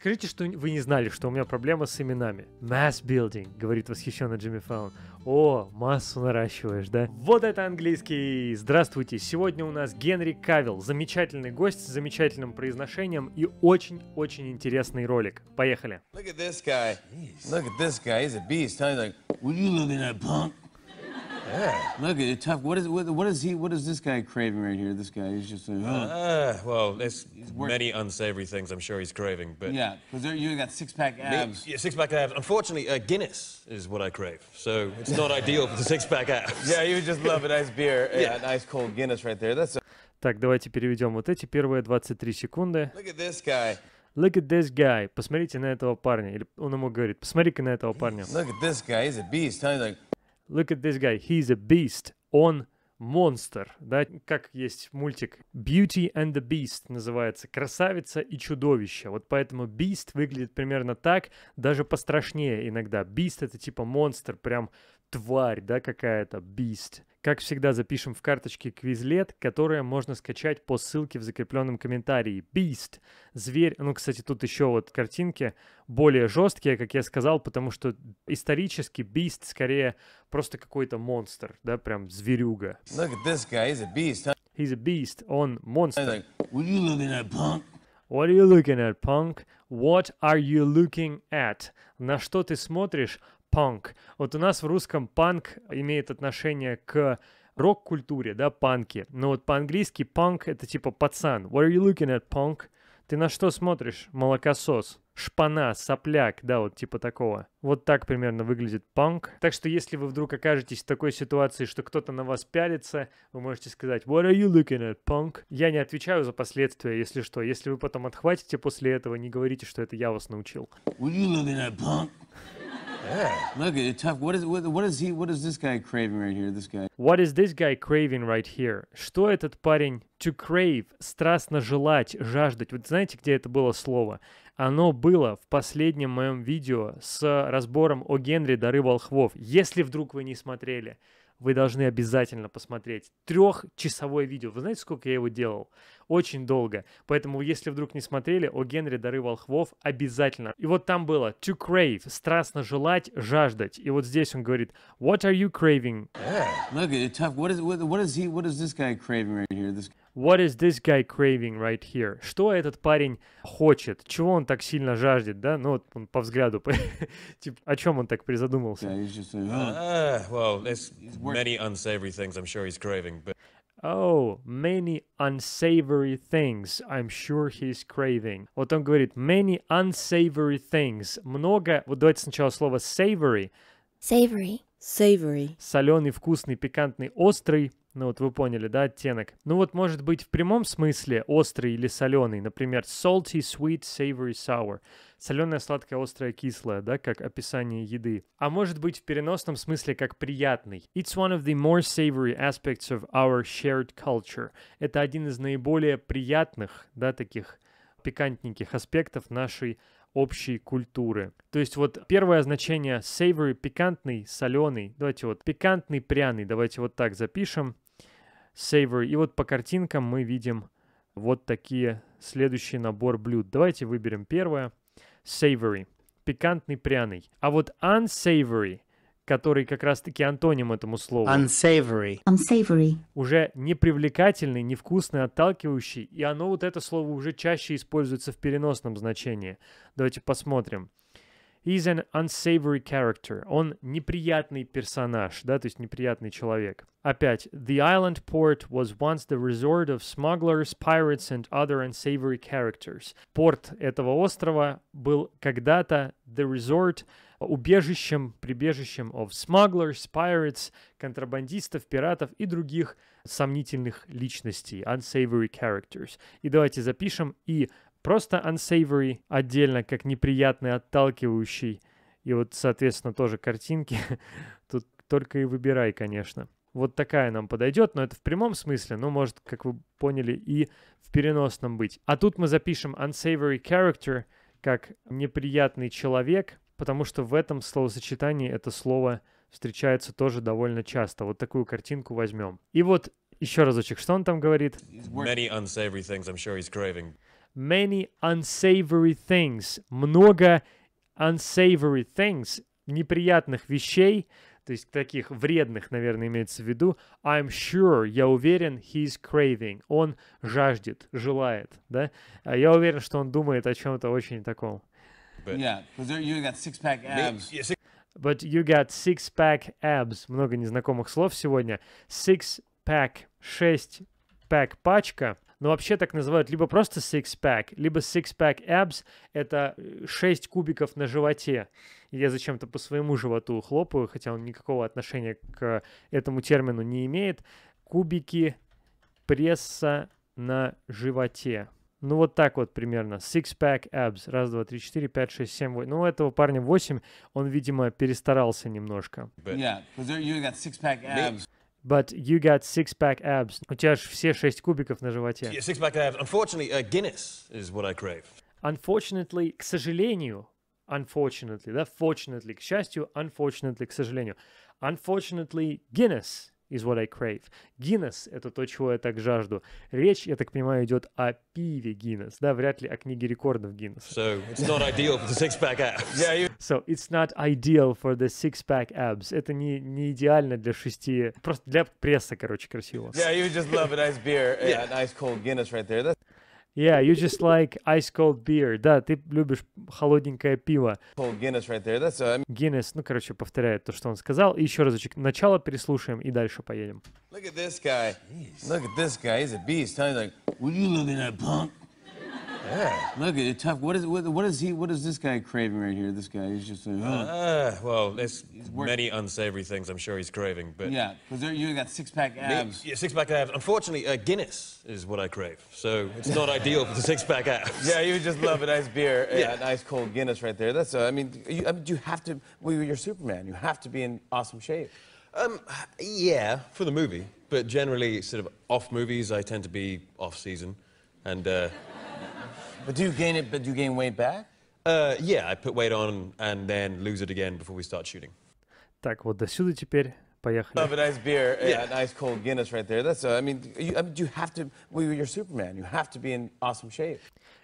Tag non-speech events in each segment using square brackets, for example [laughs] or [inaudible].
Скажите, что вы не знали, что у меня проблема с именами. Mass building, говорит восхищенно Джимми Фаун. О, массу наращиваешь, да? Вот это английский! Здравствуйте! Сегодня у нас Генри Кавилл, замечательный гость с замечательным произношением и очень-очень интересный ролик. Поехали! Look at this guy. Look at this guy. He's a beast. Huh? He's like, what you looking at, punk? Yeah. Look at tough. What is what, what is he? What is this guy craving right here? This guy, he's just. Like, oh. uh, well, there's many unsavory things I'm sure he's craving, but yeah, because you got six pack abs. Me, yeah, six pack abs. Unfortunately, uh, Guinness is what I crave, so it's not ideal for the six pack abs. [laughs] Yeah, you would just love a nice beer, yeah, yeah nice cold Guinness right there. That's. A... Так, давайте переведем вот эти первые 23 секунды. Look at this guy. Look at this guy. Посмотрите на этого парня. Или он ему говорит, посмотри-ка на этого парня. Look at this guy. He's a beast. Huh? He's like, Look at this guy, he's a beast. Он монстр, да, как есть мультик Beauty and the Beast называется, красавица и чудовище. Вот поэтому Beast выглядит примерно так, даже пострашнее иногда. Beast это типа монстр, прям тварь, да, какая-то, Beast. Как всегда, запишем в карточке квизлет, которое можно скачать по ссылке в закрепленном комментарии. Beast. Зверь. Ну, кстати, тут еще вот картинки более жесткие, как я сказал, потому что исторически Beast скорее просто какой-то монстр, да, прям зверюга. Look at this guy, he's a beast, huh? He's a beast. Он монстр. Like, What are you looking at, punk? What are you looking at, punk? What are you looking at? На что ты смотришь, панк. Вот у нас в русском панк имеет отношение к рок-культуре, да, панки. Но вот по-английски панк — это типа пацан. What are you looking at, punk? Ты на что смотришь, молокосос? Шпана, сопляк, да, вот типа такого. Вот так примерно выглядит панк. Так что если вы вдруг окажетесь в такой ситуации, что кто-то на вас пялится, вы можете сказать «What are you looking at, punk?» Я не отвечаю за последствия, если что. Если вы потом отхватите после этого, не говорите, что это я вас научил. What are you looking at, punk? Yeah. Look, it's tough. What is, what, what is he, what is this guy craving right here, this guy? What is this guy craving right here? Что этот парень to crave, страстно желать, жаждать. Вот знаете, где это было слово? Оно было в последнем моем видео с разбором о Генри «Дары волхвов». Если вдруг вы не смотрели, вы должны обязательно посмотреть. Трехчасовое видео. Вы знаете, сколько я его делал? очень долго. Поэтому, если вдруг не смотрели, о Генри «Дары волхвов» обязательно. И вот там было «to crave» — страстно желать, жаждать. И вот здесь он говорит «what are you craving?» What is, this guy craving right here? Что этот парень хочет? Чего он так сильно жаждет, да? Ну, вот он по взгляду, [laughs] типа, о чем он так призадумался? Yeah, he's just like, oh. uh, well, there's many unsavory things I'm sure he's craving, but... Oh, many unsavory things I'm sure he's craving. Вот он говорит many unsavory things. Много, вот давайте сначала слово savory. Savory. Savory. Соленый, вкусный, пикантный, острый. Ну вот вы поняли, да, оттенок. Ну вот может быть в прямом смысле острый или соленый, например, salty, sweet, savory, sour. соленое, сладкое, острое, кислое, да, как описание еды, а может быть в переносном смысле как приятный. It's one of the more savory aspects of our shared culture. Это один из наиболее приятных, да, таких пикантненьких аспектов нашей общей культуры. То есть вот первое значение savory, пикантный, соленый. Давайте вот пикантный, пряный. Давайте вот так запишем. Savory. И вот по картинкам мы видим вот такие следующий набор блюд. Давайте выберем первое savory, пикантный, пряный. А вот unsavory, который как раз-таки антоним этому слову. Unsavory. Unsavory. Уже непривлекательный, невкусный, отталкивающий. И оно, вот это слово, уже чаще используется в переносном значении. Давайте посмотрим is an unsavory character. Он неприятный персонаж, да, то есть неприятный человек. Опять, the island port was once the resort of smugglers, pirates and other unsavory characters. Порт этого острова был когда-то the resort убежищем, прибежищем of smugglers, pirates, контрабандистов, пиратов и других сомнительных личностей, unsavory characters. И давайте запишем и просто unsavory отдельно, как неприятный, отталкивающий, и вот, соответственно, тоже картинки. [laughs] Тут только и выбирай, конечно. Вот такая нам подойдет, но это в прямом смысле, ну, может, как вы поняли, и в переносном быть. А тут мы запишем unsavory character как неприятный человек, потому что в этом словосочетании это слово встречается тоже довольно часто. Вот такую картинку возьмем. И вот еще разочек, что он там говорит? Many unsavory things I'm sure he's craving many unsavory things, много unsavory things, неприятных вещей, то есть таких вредных, наверное, имеется в виду. I'm sure, я уверен, he's craving. Он жаждет, желает, да? А я уверен, что он думает о чем-то очень таком. But, yeah, you got six-pack abs. But you got six-pack abs. Много незнакомых слов сегодня. Six-pack, шесть-pack пачка – но вообще так называют либо просто six-pack, либо six-pack abs — это 6 э, кубиков на животе. Я зачем-то по своему животу хлопаю, хотя он никакого отношения к этому термину не имеет. Кубики пресса на животе. Ну, вот так вот примерно. Six-pack abs. Раз, два, три, четыре, пять, шесть, семь, восемь. Ну, у этого парня восемь. Он, видимо, перестарался немножко. Yeah, but you got six-pack abs. У тебя же все шесть кубиков на животе. Yeah, six-pack abs. Unfortunately, uh, Guinness is what I crave. Unfortunately, к сожалению, unfortunately, да, fortunately, к счастью, unfortunately, к сожалению. Unfortunately, Guinness is what I crave. Guinness — это то, чего я так жажду. Речь, я так понимаю, идет о пиве Guinness, да, вряд ли о книге рекордов Guinness. So, it's not ideal for the six-pack abs. Yeah, you... So, it's not ideal for the six-pack abs. Это не, не идеально для шести... Просто для пресса, короче, красиво. Yeah, you just love a nice beer, yeah. a nice cold Guinness right there. That's... Yeah, you just like ice cold beer. Да, ты любишь холодненькое пиво. Guinness, right there. That's, uh... Guinness, ну, короче, повторяет то, что он сказал. И еще разочек. Начало переслушаем и дальше поедем. Look at this guy. Look at this guy. He's a beast. Huh? He's like, what are you looking at, punk? Yeah. Look it's tough. What is what, what is he? What is this guy craving right here? This guy is just like, oh. uh, well, there's many unsavory things I'm sure he's craving, but yeah, because you got six pack abs. Yeah, six pack abs. Unfortunately, uh, Guinness is what I crave, so it's not ideal for the six pack abs. [laughs] Yeah, you just love a nice beer, [laughs] yeah. an ice cold Guinness right there. That's uh, I mean, you, I mean, you have to. Well, you're Superman. You have to be in awesome shape. Um, yeah, for the movie, but generally, sort of off movies, I tend to be off season, and. Uh, But do you gain it? But do you gain weight back? Uh, yeah, I put weight on and then lose it again before we start shooting. Так, вот до сюда теперь. Поехали. Love a nice beer, yeah. a nice cold Guinness right there. That's, uh, I mean, you, I mean, you have to, well, you're Superman. You have to be in awesome shape.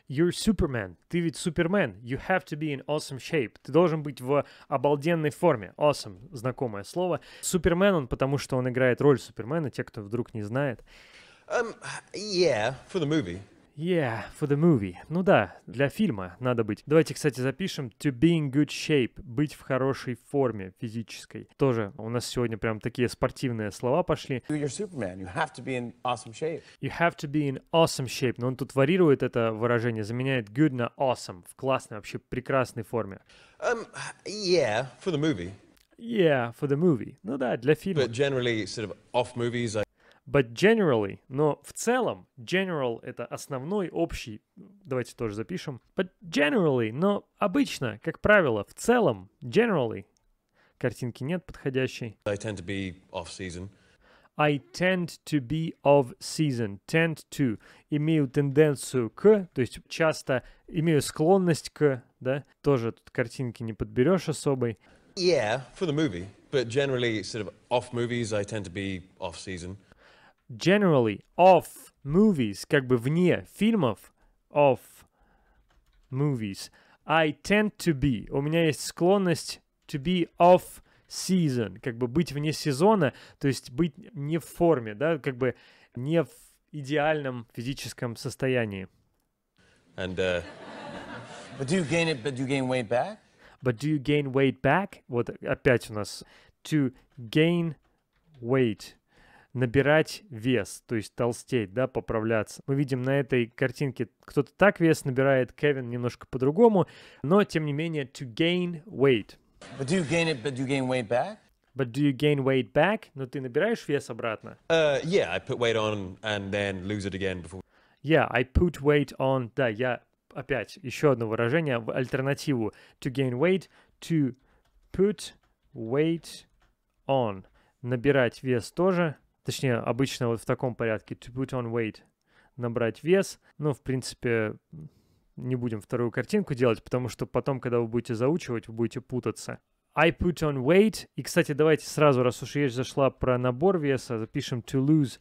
You're Superman. Ты ведь Супермен. You have to be in awesome shape. Ты должен быть в обалденной форме. Awesome. Знакомое слово. Супермен он, потому что он играет роль Супермена, те, кто вдруг не знает. Um, yeah, for the movie. Yeah, for the movie. Ну да, для фильма надо быть. Давайте, кстати, запишем to be in good shape, быть в хорошей форме физической. Тоже у нас сегодня прям такие спортивные слова пошли. You're Superman. You have to be in awesome shape. You have to be in awesome shape. Но он тут варьирует это выражение, заменяет good на awesome, в классной, вообще прекрасной форме. Um, yeah, for the movie. Yeah, for the movie. Ну да, для фильма. But generally, sort of off movies, I But generally, но в целом, general — это основной, общий, давайте тоже запишем. But generally, но обычно, как правило, в целом, generally, картинки нет подходящей. I tend to be off-season. I tend to be of season. Tend to. Имею тенденцию к, то есть часто имею склонность к, да? Тоже тут картинки не подберешь особой. Yeah, for the movie. But generally, sort of off movies, I tend to be off season. generally of movies, как бы вне фильмов, of movies, I tend to be, у меня есть склонность to be off season, как бы быть вне сезона, то есть быть не в форме, да, как бы не в идеальном физическом состоянии. And, uh... But do you gain it, but do you gain weight back? But do you gain weight back? Вот опять у нас to gain weight набирать вес, то есть толстеть, да, поправляться. Мы видим на этой картинке, кто-то так вес набирает, Кевин немножко по-другому, но тем не менее to gain weight. But do you gain it, but do you gain weight back? But do you gain weight back? Но ну, ты набираешь вес обратно? Uh, yeah, I put weight on and then lose it again before. Yeah, I put weight on. Да, я опять еще одно выражение в альтернативу to gain weight to put weight on. Набирать вес тоже Точнее, обычно вот в таком порядке. To put on weight. Набрать вес. Ну, в принципе, не будем вторую картинку делать, потому что потом, когда вы будете заучивать, вы будете путаться. I put on weight. И, кстати, давайте сразу, раз уж речь зашла про набор веса, запишем to lose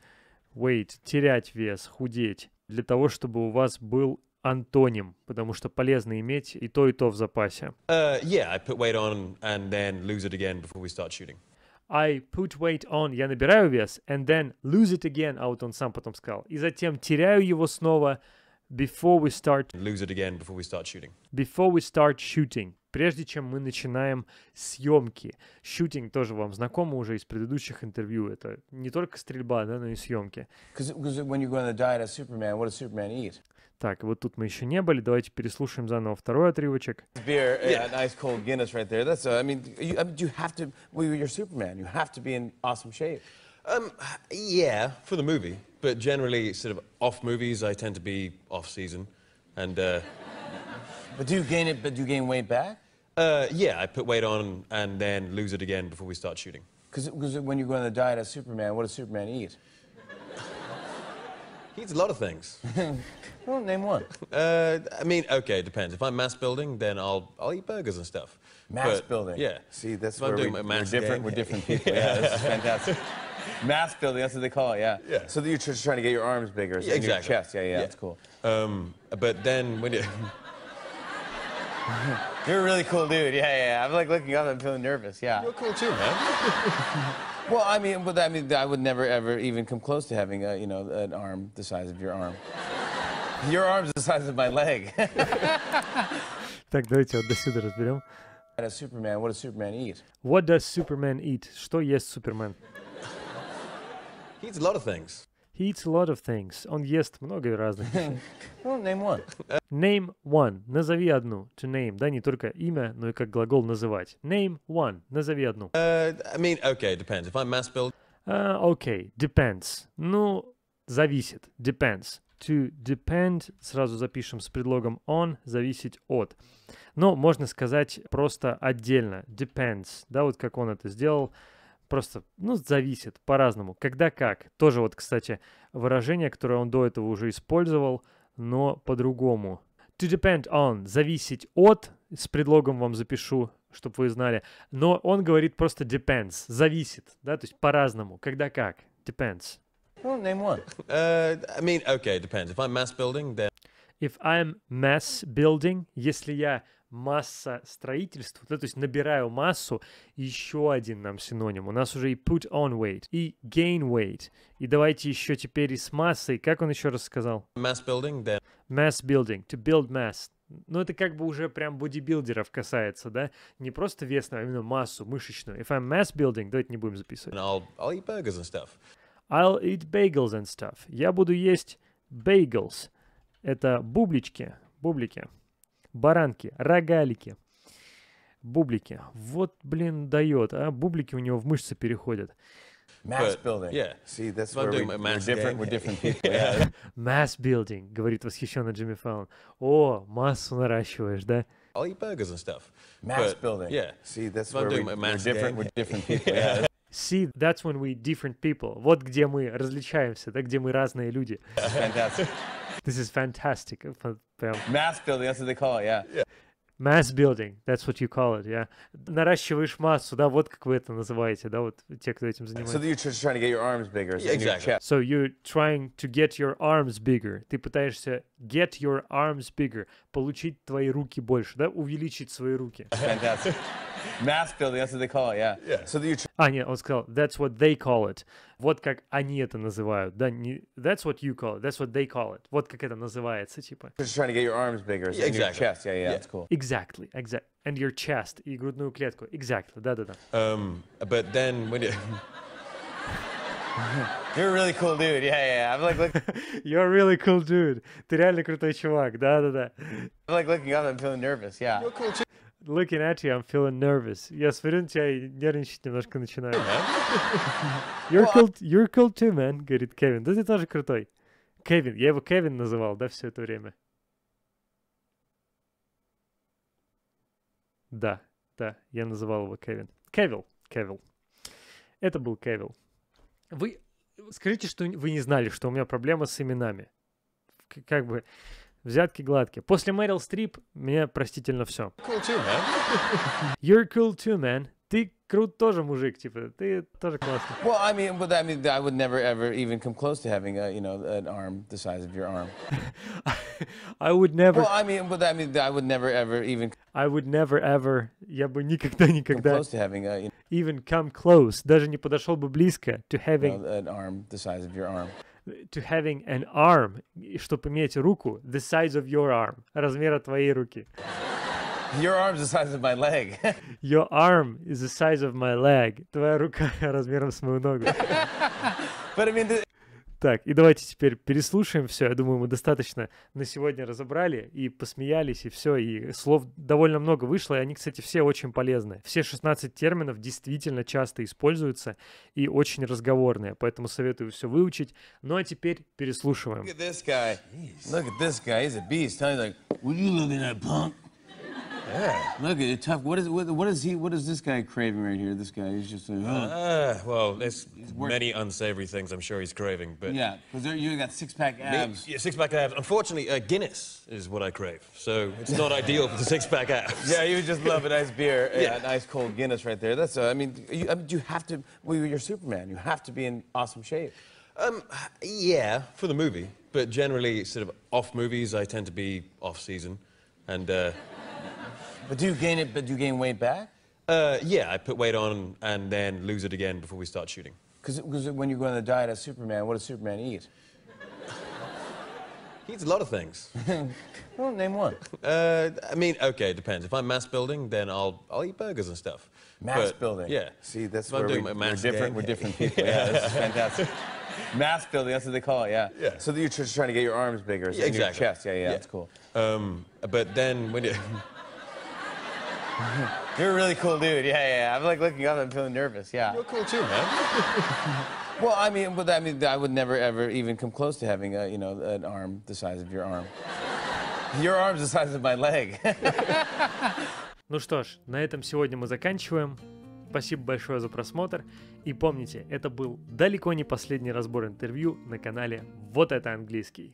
weight, терять вес, худеть, для того, чтобы у вас был антоним, потому что полезно иметь и то, и то в запасе. Uh, yeah, I put weight on and then lose it again before we start shooting. I put weight on, я набираю вес, and then lose it again, а вот он сам потом сказал, и затем теряю его снова, before we start... Lose it again before we start shooting. Before we start shooting, прежде чем мы начинаем съемки. Shooting тоже вам знакомо уже из предыдущих интервью, это не только стрельба, да, но и съемки. Because when you go on the diet as Superman, what does Superman eat? Так, вот тут мы еще не были. Давайте переслушаем заново второй отрывочек. Beer, yeah. an ice cold Guinness right there. That's, uh, I mean, you, I mean, you have to. Well, you're Superman. You have to be in awesome shape. Um, yeah, for the movie. But generally, sort of off movies, I tend to be off season, and. Uh, [laughs] but do you gain it? But do you gain weight back? Uh, yeah, I put weight on and then lose it again before we start shooting. Because when you go on the diet as Superman, what does Superman eat? He eats a lot of things. [laughs] well, name one. Uh, I mean, okay, it depends. If I'm mass building, then I'll I'll eat burgers and stuff. Mass but, building. Yeah. See, that's where we, are different. Game. We're different [laughs] people. yeah, this is fantastic. mass building. That's what they call it. Yeah. Yeah. So you're just trying to get your arms bigger. So yeah, exactly. Your chest. Yeah, yeah, yeah. That's cool. Um, but then when you. [laughs] You're a really cool dude. Yeah, yeah. I'm like looking up and feeling nervous. Yeah. You're cool too, man. Well, I mean, but I mean, I would never ever even come close to having a, you know, an arm the size of your arm. Your arm's the size of my leg. Так, давайте вот до сюда разберем. And a Superman, what does Superman eat? What does Superman eat? Что ест Супермен? He eats a lot of things. He eats a lot of things. Он ест много разных. well, [laughs] ну, name one. Name one. Назови одну. To name, да, не только имя, но и как глагол называть. Name one. Назови одну. Uh, I mean, okay, depends. If I'm mass build. Uh, а, okay, depends. Ну, зависит. Depends. To depend, сразу запишем с предлогом on, зависеть от. Но можно сказать просто отдельно. Depends, да, вот как он это сделал просто, ну, зависит по-разному. Когда как. Тоже вот, кстати, выражение, которое он до этого уже использовал, но по-другому. To depend on. Зависеть от. С предлогом вам запишу, чтобы вы знали. Но он говорит просто depends. Зависит, да, то есть по-разному. Когда как. Depends. Well, name one. Uh, I mean, okay, depends. If I'm mass building, then... If I'm mass building, если я масса строительства, да, то есть набираю массу, еще один нам синоним. У нас уже и put on weight, и gain weight. И давайте еще теперь и с массой, как он еще раз сказал? Mass building, да. Mass building, to build mass. Ну, это как бы уже прям бодибилдеров касается, да? Не просто вес, а именно массу мышечную. If I'm mass building, давайте не будем записывать. I'll, I'll eat burgers and stuff. I'll eat bagels and stuff. Я буду есть bagels. Это бублички, бублики баранки, рогалики, бублики. Вот, блин, дает, а бублики у него в мышцы переходят. Mass building. Yeah. See, that's where we, we're different. We're different people. Yeah. Mass building, говорит восхищенно Джимми Фэллон. О, массу наращиваешь, да? I'll eat burgers and stuff. Mass but, building. Yeah. See, that's where we, we're different. We're different people. Yeah. see, that's when we different people. Вот где мы различаемся, да, где мы разные люди. fantastic. This is fantastic. Прям. Mass building, that's what they call it, yeah. yeah. Mass building, that's what you call it, yeah. Наращиваешь массу, да, вот как вы это называете, да, вот те, кто этим занимается. So you're just trying to get your arms bigger. So yeah, exactly. Your so you're trying to get your arms bigger. Ты пытаешься get your arms bigger, получить твои руки больше, да, увеличить свои руки. [laughs] Fantastic. Mass building, that's what they call it, yeah. yeah. So you're... А, нет, он сказал, that's what they call it. Вот как они это называют. Да, не, that's what you call it, that's what they call it. Вот как это называется, типа. Just trying to get your arms bigger, yeah, exactly. your chest, yeah, yeah, yeah, that's cool. Exactly, exactly. And your chest, и грудную клетку. Exactly, да-да-да. Um, but then when you... [laughs] You're a really cool dude. Yeah, yeah. I'm like, look. [laughs] You're a really cool dude. Ты реально крутой чувак. Да, да, да. I'm like looking up. I'm feeling nervous. Yeah. You're cool too. looking at you, I'm feeling nervous. Я смотрю на тебя и нервничать немножко начинаю. You're [laughs] ну, а cool, you're cool too, man, говорит Кевин. Да ты тоже крутой. Кевин, я его Кевин называл, да, все это время? Да, да, я называл его Кевин. Кевил, Кевил. Это был Кевил. Вы скажите, что вы не знали, что у меня проблема с именами. Как бы Взятки гладкие. После Мэрил Стрип мне простительно все. Cool too, man. You're cool too, man. Ты крут тоже, мужик, типа, ты тоже классный. Well, I mean, but I mean, I would never ever even come close to having, a, you know, an arm the size of your arm. I would never... Well, I mean, but I mean, I would never ever even... I would never ever... Я бы никогда, никогда... Come close to having a, you know, even come close. Даже не подошел бы близко to having... You know, an arm the size of your arm. to having an arm, чтобы иметь руку, the size of your arm, размера твоей руки. Your arm is the size of my leg. [laughs] Your arm is the size of my leg. Твоя рука [laughs] размером с мою ногу. But I mean, the, Так, и давайте теперь переслушаем все. Я думаю, мы достаточно на сегодня разобрали и посмеялись, и все. И слов довольно много вышло, и они, кстати, все очень полезны. Все 16 терминов действительно часто используются и очень разговорные, поэтому советую все выучить. Ну а теперь переслушиваем. Look at this guy. Look at this guy. He's a beast. Huh? He's like, what are you looking at, punk? Yeah. Look, it's tough. What is what, what is he? What is this guy craving right here? This guy is just like, oh. Uh, well, there's many unsavory things I'm sure he's craving, but yeah, because you got six pack abs. Me, yeah, six pack abs. Unfortunately, uh, Guinness is what I crave, so it's not [laughs] ideal for the six pack abs. Yeah, you just love a nice beer, [laughs] yeah. an ice cold Guinness right there. That's uh, I mean, you, I mean, you have to. Well, you're Superman. You have to be in awesome shape. Um, yeah, for the movie, but generally, sort of off movies, I tend to be off season, and. Uh, but do you gain it? But do you gain weight back? Uh, yeah, I put weight on and then lose it again before we start shooting. Because when you go on the diet as Superman, what does Superman eat? he eats a lot of things. [laughs] well, name one. Uh, I mean, okay, it depends. If I'm mass building, then I'll I'll eat burgers and stuff. Mass but, building. Yeah. See, that's if where we, are different. Game. We're different [laughs] people. yeah. yeah, this is fantastic. mass building. That's what they call it. Yeah. Yeah. So you're just trying to get your arms bigger, so yeah, exactly. your chest. Yeah, yeah, yeah. That's cool. Um, but then when you [laughs] You're a really cool dude. Yeah, yeah. I'm like looking up. I'm feeling nervous. Yeah. You're cool too, man. well, I mean, but I mean, I would never ever even come close to having a, you know, an arm the size of your arm. Your arm's the size of my leg. ну что ж, на этом сегодня мы заканчиваем. Спасибо большое за просмотр. И помните, это был далеко не последний разбор интервью на канале «Вот это английский».